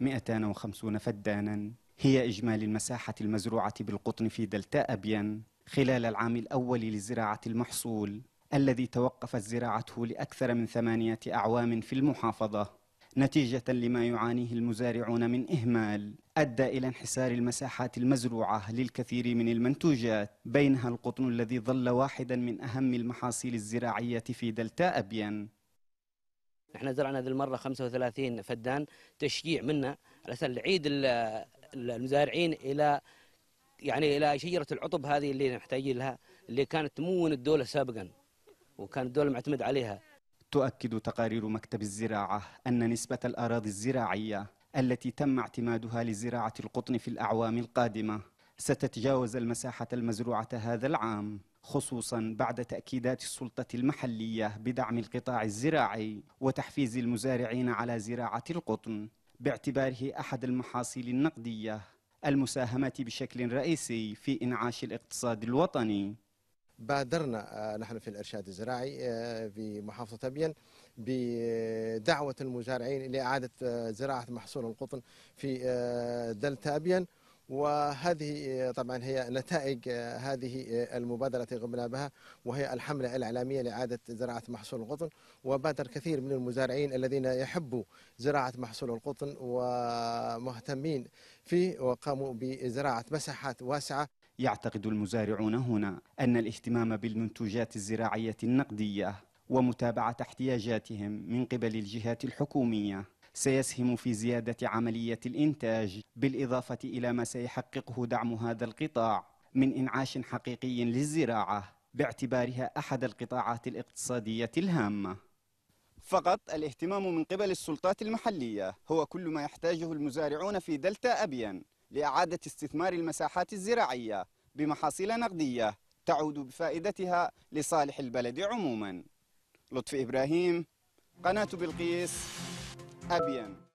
250 فدانا هي إجمالي المساحة المزروعة بالقطن في دلتا أبين خلال العام الأول لزراعة المحصول الذي توقفت زراعته لأكثر من ثمانية أعوام في المحافظة نتيجة لما يعانيه المزارعون من إهمال أدى إلى انحسار المساحات المزروعة للكثير من المنتوجات بينها القطن الذي ظل واحدا من أهم المحاصيل الزراعية في دلتا أبين احنا زرعنا هذه المره 35 فدان تشجيع منا على اساس نعيد المزارعين الى يعني الى شجره العطب هذه اللي نحتاجين لها اللي كانت تمون الدوله سابقا وكانت الدوله معتمد عليها. تؤكد تقارير مكتب الزراعه ان نسبه الاراضي الزراعيه التي تم اعتمادها لزراعه القطن في الاعوام القادمه ستتجاوز المساحة المزروعة هذا العام خصوصا بعد تأكيدات السلطة المحلية بدعم القطاع الزراعي وتحفيز المزارعين على زراعة القطن باعتباره أحد المحاصيل النقدية المساهمة بشكل رئيسي في إنعاش الاقتصاد الوطني بادرنا آه، نحن في الارشاد الزراعي آه، في محافظه ابين بدعوه المزارعين لاعاده آه، زراعه محصول القطن في دلتا ابين وهذه آه، طبعا هي نتائج آه، هذه آه، المبادرة التي قمنا بها وهي الحملة الإعلامية لإعادة زراعة محصول القطن وبادر كثير من المزارعين الذين يحبوا زراعة محصول القطن ومهتمين فيه وقاموا بزراعة مساحات واسعة يعتقد المزارعون هنا أن الاهتمام بالمنتوجات الزراعية النقدية ومتابعة احتياجاتهم من قبل الجهات الحكومية سيسهم في زيادة عملية الإنتاج بالإضافة إلى ما سيحققه دعم هذا القطاع من إنعاش حقيقي للزراعة باعتبارها أحد القطاعات الاقتصادية الهامة فقط الاهتمام من قبل السلطات المحلية هو كل ما يحتاجه المزارعون في دلتا أبين لإعادة استثمار المساحات الزراعية بمحاصيل نقدية تعود بفائدتها لصالح البلد عموما لطفي إبراهيم قناة بلقيس Abian.